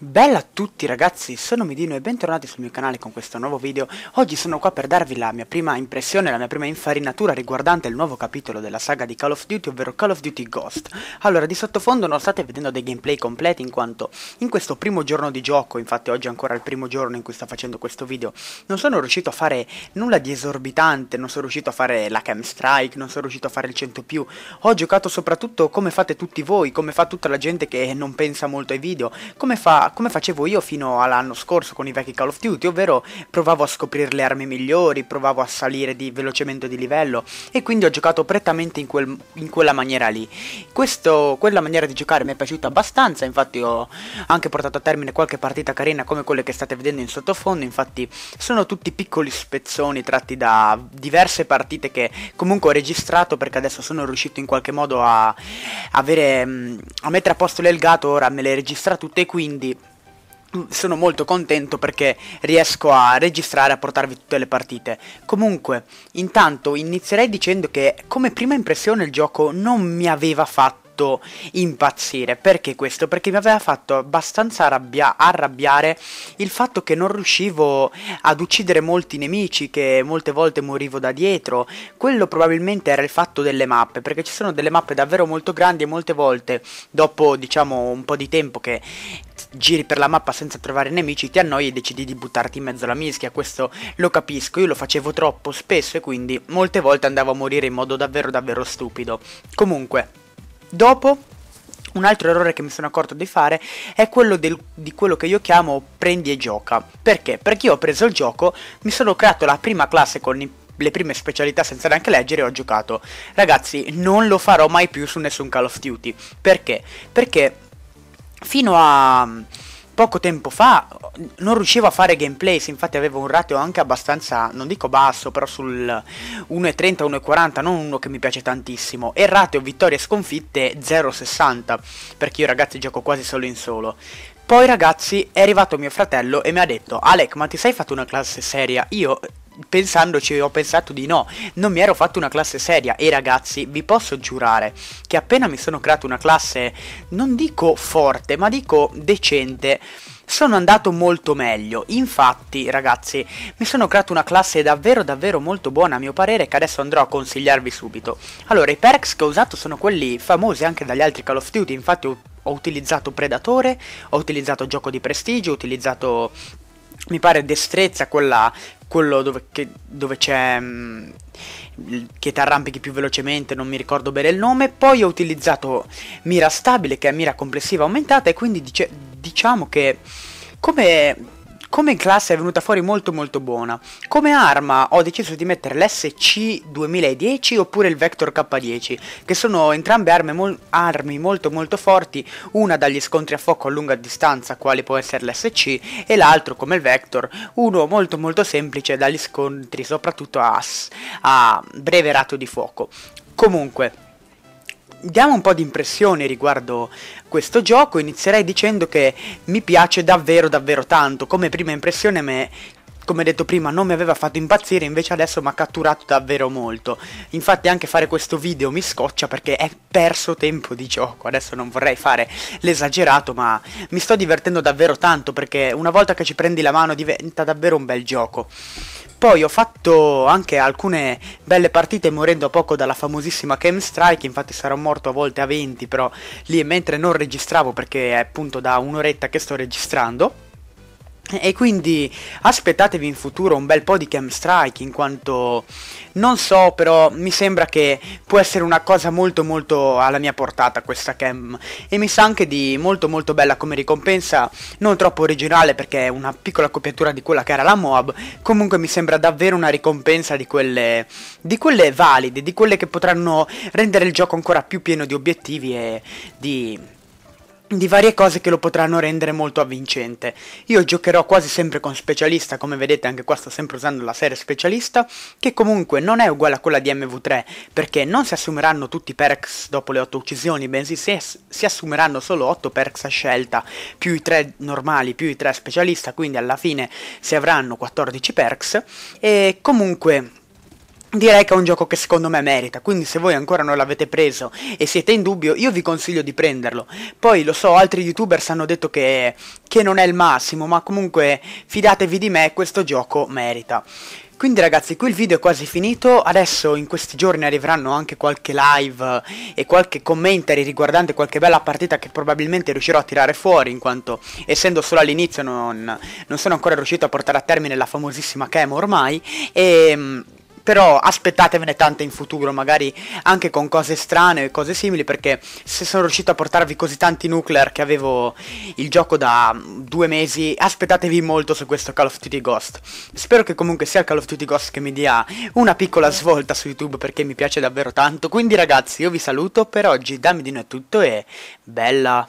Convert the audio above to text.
Bella a tutti ragazzi, sono Midino e bentornati sul mio canale con questo nuovo video. Oggi sono qua per darvi la mia prima impressione, la mia prima infarinatura riguardante il nuovo capitolo della saga di Call of Duty, ovvero Call of Duty Ghost. Allora, di sottofondo non state vedendo dei gameplay completi in quanto in questo primo giorno di gioco, infatti oggi è ancora il primo giorno in cui sto facendo questo video, non sono riuscito a fare nulla di esorbitante, non sono riuscito a fare la cam strike, non sono riuscito a fare il 100+, ho giocato soprattutto come fate tutti voi, come fa tutta la gente che non pensa molto ai video, come fa come facevo io fino all'anno scorso con i vecchi Call of Duty, ovvero provavo a scoprire le armi migliori, provavo a salire di velocemente di livello e quindi ho giocato prettamente in, quel, in quella maniera lì. Questo, quella maniera di giocare mi è piaciuta abbastanza, infatti ho anche portato a termine qualche partita carina come quelle che state vedendo in sottofondo, infatti sono tutti piccoli spezzoni tratti da diverse partite che comunque ho registrato perché adesso sono riuscito in qualche modo a, avere, mm, a mettere a posto l'elgato, ora me le registra tutte e quindi sono molto contento perché riesco a registrare e a portarvi tutte le partite. Comunque, intanto inizierei dicendo che come prima impressione il gioco non mi aveva fatto impazzire. Perché questo? Perché mi aveva fatto abbastanza arrabbia- arrabbiare il fatto che non riuscivo ad uccidere molti nemici, che molte volte morivo da dietro. Quello probabilmente era il fatto delle mappe, perché ci sono delle mappe davvero molto grandi e molte volte, dopo diciamo un po' di tempo che giri per la mappa senza trovare nemici, ti annoi e decidi di buttarti in mezzo alla mischia, questo lo capisco, io lo facevo troppo spesso e quindi molte volte andavo a morire in modo davvero davvero stupido. Comunque, dopo un altro errore che mi sono accorto di fare è quello del, di quello che io chiamo prendi e gioca. Perché? Perché io ho preso il gioco, mi sono creato la prima classe con i le prime specialità senza neanche leggere e ho giocato. Ragazzi, non lo farò mai più su nessun Call of Duty. Perché? Perché fino a mm, poco tempo fa non riuscivo a fare gameplay, infatti avevo un ratio anche abbastanza, non dico basso, però sul 1.30, 1.40, non uno che mi piace tantissimo, e ratio vittorie e sconfitte 0.60, perché io ragazzi gioco quasi solo in solo. Poi ragazzi è arrivato mio fratello e mi ha detto Alec ma ti sei fatto una classe seria? Io pensandoci ho pensato di no, non mi ero fatto una classe seria e ragazzi vi posso giurare che appena mi sono creato una classe non dico forte ma dico decente sono andato molto meglio. Infatti, ragazzi, mi sono creato una classe davvero davvero molto buona a mio parere che adesso andrò a consigliarvi subito. Allora, i perks che ho usato sono quelli famosi anche dagli altri Call of Duty, infatti ho, ho utilizzato Predatore, ho utilizzato Gioco di Prestigio, ho utilizzato mi pare destrezza quella, quello dove, che, dove c'è mm, che ti arrampichi più velocemente, non mi ricordo bene il nome, poi ho utilizzato mira stabile che è mira complessiva aumentata e quindi dice, diciamo che come come classe è venuta fuori molto molto buona. Come arma ho deciso di mettere l'SC 2010 oppure il Vector K10, che sono entrambe armi, mol armi molto molto forti, una dagli scontri a fuoco a lunga distanza, quale può essere l'SC, e l'altro come il Vector, uno molto molto semplice dagli scontri soprattutto a, a breve rato di fuoco. Comunque, diamo un po' di impressioni riguardo questo gioco, inizierei dicendo che mi piace davvero davvero tanto, come prima impressione a me come detto prima non mi aveva fatto impazzire, invece adesso mi ha catturato davvero molto. Infatti anche fare questo video mi scoccia perché è perso tempo di gioco, adesso non vorrei fare l'esagerato, ma mi sto divertendo davvero tanto perché una volta che ci prendi la mano diventa davvero un bel gioco. Poi ho fatto anche alcune belle partite morendo a poco dalla famosissima Chem Strike, infatti sarò morto a volte a 20, però lì mentre non registravo perché è appunto da un'oretta che sto registrando. E quindi aspettatevi in futuro un bel po' di cam strike in quanto non so però mi sembra che può essere una cosa molto molto alla mia portata questa cam e mi sa anche di molto molto bella come ricompensa non troppo originale perché è una piccola copiatura di quella che era la Moab comunque mi sembra davvero una ricompensa di quelle, di quelle valide di quelle che potranno rendere il gioco ancora più pieno di obiettivi e di di varie cose che lo potranno rendere molto avvincente. Io giocherò quasi sempre con specialista, come vedete anche qua sto sempre usando la serie specialista, che comunque non è uguale a quella di MV3, perché non si assumeranno tutti i perks dopo le 8 uccisioni, bensì si, si assumeranno solo 8 perks a scelta, più i 3 normali, più i 3 specialista, quindi alla fine si avranno 14 perks, e comunque... Direi che è un gioco che secondo me merita, quindi se voi ancora non l'avete preso e siete in dubbio, io vi consiglio di prenderlo. Poi lo so, altri youtubers hanno detto che, che non è il massimo, ma comunque fidatevi di me, questo gioco merita. Quindi ragazzi qui il video è quasi finito, adesso in questi giorni arriveranno anche qualche live e qualche commentary riguardante qualche bella partita che probabilmente riuscirò a tirare fuori in quanto essendo solo all'inizio non, non, sono ancora riuscito a portare a termine la famosissima cam ormai e... Ehm, però aspettatevene tante in futuro, magari anche con cose strane e cose simili, perché se sono riuscito a portarvi così tanti nuclear che avevo il gioco da due mesi, aspettatevi molto su questo Call of Duty Ghost. Spero che comunque sia il Call of Duty Ghost che mi dia una piccola svolta su YouTube perché mi piace davvero tanto. Quindi ragazzi, io vi saluto per oggi, dammi di noi tutto e bella!